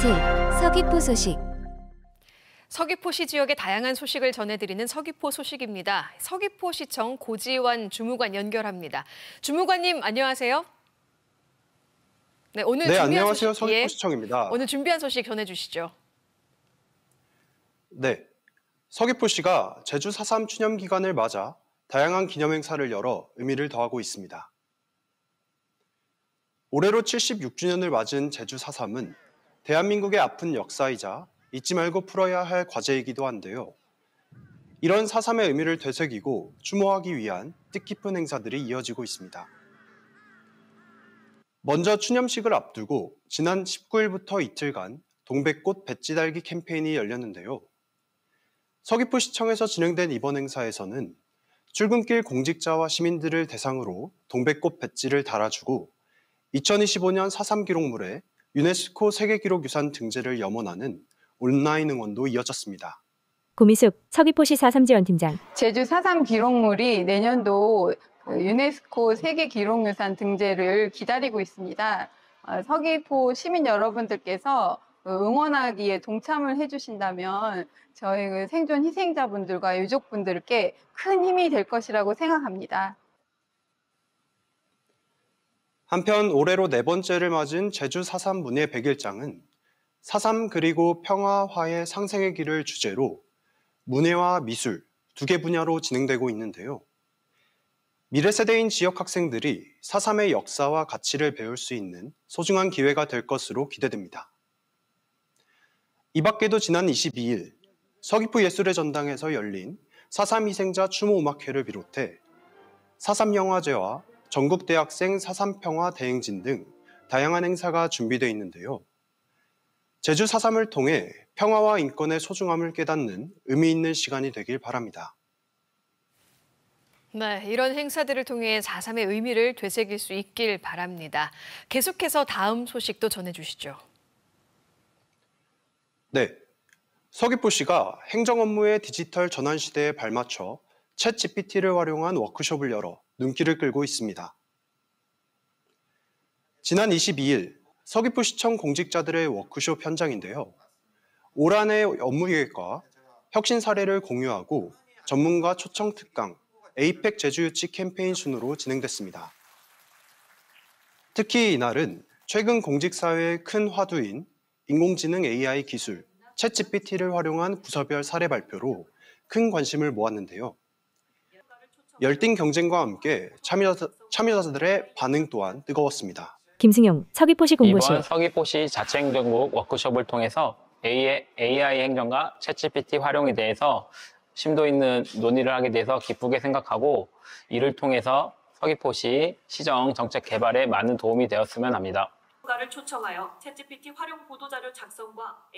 팟캐트 서귀포 소식. 서귀포시 지역의 다양한 소식을 전해드리는 서귀포 소식입니다. 서귀포시청 고지환 주무관 연결합니다. 주무관님 안녕하세요. 네 오늘 네, 안녕하세요 소식, 서귀포시청입니다. 예, 오늘 준비한 소식 전해주시죠. 네 서귀포시가 제주 4.3 추념 기간을 맞아 다양한 기념 행사를 열어 의미를 더하고 있습니다. 올해로 76주년을 맞은 제주 4.3은 대한민국의 아픈 역사이자 잊지 말고 풀어야 할 과제이기도 한데요. 이런 사삼의 의미를 되새기고 추모하기 위한 뜻깊은 행사들이 이어지고 있습니다. 먼저 추념식을 앞두고 지난 19일부터 이틀간 동백꽃 배지 달기 캠페인이 열렸는데요. 서귀포시청에서 진행된 이번 행사에서는 출근길 공직자와 시민들을 대상으로 동백꽃 배지를 달아주고 2025년 4.3 기록물에 유네스코 세계기록유산 등재를 염원하는 온라인 응원도 이어졌습니다. 고미숙 서귀포시 사삼지원 팀장 제주 4.3 기록물이 내년도 그 유네스코 세계기록유산 등재를 기다리고 있습니다. 어, 서귀포 시민 여러분들께서 그 응원하기에 동참을 해주신다면 저희 그 생존 희생자분들과 유족분들께 큰 힘이 될 것이라고 생각합니다. 한편 올해로 네 번째를 맞은 제주 4.3 문예 100일장은 4.3 그리고 평화화의 상생의 길을 주제로 문예와 미술 두 개 분야로 진행되고 있는데요. 미래 세대인 지역 학생들이 4.3의 역사와 가치를 배울 수 있는 소중한 기회가 될 것으로 기대됩니다. 이 밖에도 지난 22일 서귀포 예술의 전당에서 열린 4.3 희생자 추모 음악회를 비롯해 4.3 영화제와 전국대학생 사삼평화 대행진 등 다양한 행사가 준비되어 있는데요. 제주 사삼을 통해 평화와 인권의 소중함을 깨닫는 의미 있는 시간이 되길 바랍니다. 네, 이런 행사들을 통해 사삼의 의미를 되새길 수 있길 바랍니다. 계속해서 다음 소식도 전해주시죠. 네, 서귀포시가 행정 업무의 디지털 전환 시대에 발맞춰 챗 GPT를 활용한 워크숍을 열어 눈길을 끌고 있습니다. 지난 22일 서귀포시청 공직자들의 워크숍 현장인데요. 올한해 업무 계획과 혁신 사례를 공유하고 전문가 초청 특강, 에이펙 제주유치 캠페인 순으로 진행됐습니다. 특히 이날은 최근 공직사회의 큰 화두인 인공지능 AI 기술, 챗GPT를 활용한 부서별 사례 발표로 큰 관심을 모았는데요. 열띤 경쟁과 함께 참여자, 참여자들의 반응 또한 뜨거웠습니다. 김승용 서귀포시 공고시 이번 서귀포시 자치행정국 워크숍을 통해서 AI 행정과 챗GPT 활용에 대해서 심도 있는 논의를 하게 돼서 기쁘게 생각하고 이를 통해서 서귀포시 시정 정책 개발에 많은 도움이 되었으면 합니다.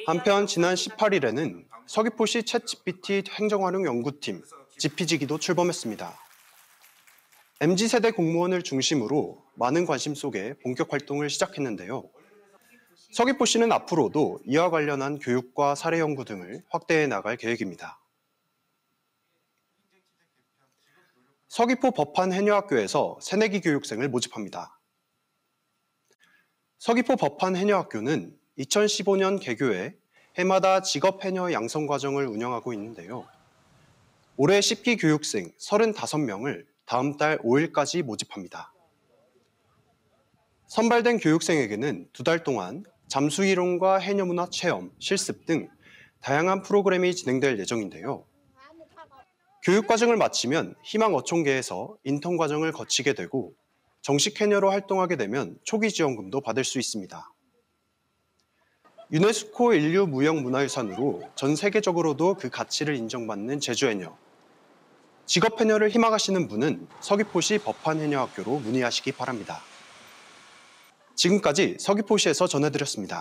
한편 지난 18일에는 서귀포시 챗GPT 행정활용 연구팀 GPG기도 출범했습니다. MZ세대 공무원을 중심으로 많은 관심 속에 본격 활동을 시작했는데요. 서귀포시는 앞으로도 이와 관련한 교육과 사례 연구 등을 확대해 나갈 계획입니다. 서귀포 법한 해녀학교에서 새내기 교육생을 모집합니다. 서귀포 법한 해녀학교는 2015년 개교해 해마다 직업 해녀 양성 과정을 운영하고 있는데요. 올해 10기 교육생 35명을 다음 달 5일까지 모집합니다. 선발된 교육생에게는 두 달 동안 잠수 이론과 해녀 문화 체험, 실습 등 다양한 프로그램이 진행될 예정인데요. 교육 과정을 마치면 희망 어촌계에서 인턴 과정을 거치게 되고 정식 해녀로 활동하게 되면 초기 지원금도 받을 수 있습니다. 유네스코 인류 무형 문화유산으로 전 세계적으로도 그 가치를 인정받는 제주 해녀. 직업 해녀를 희망하시는 분은 서귀포시 법한해녀학교로 문의하시기 바랍니다. 지금까지 서귀포시에서 전해드렸습니다.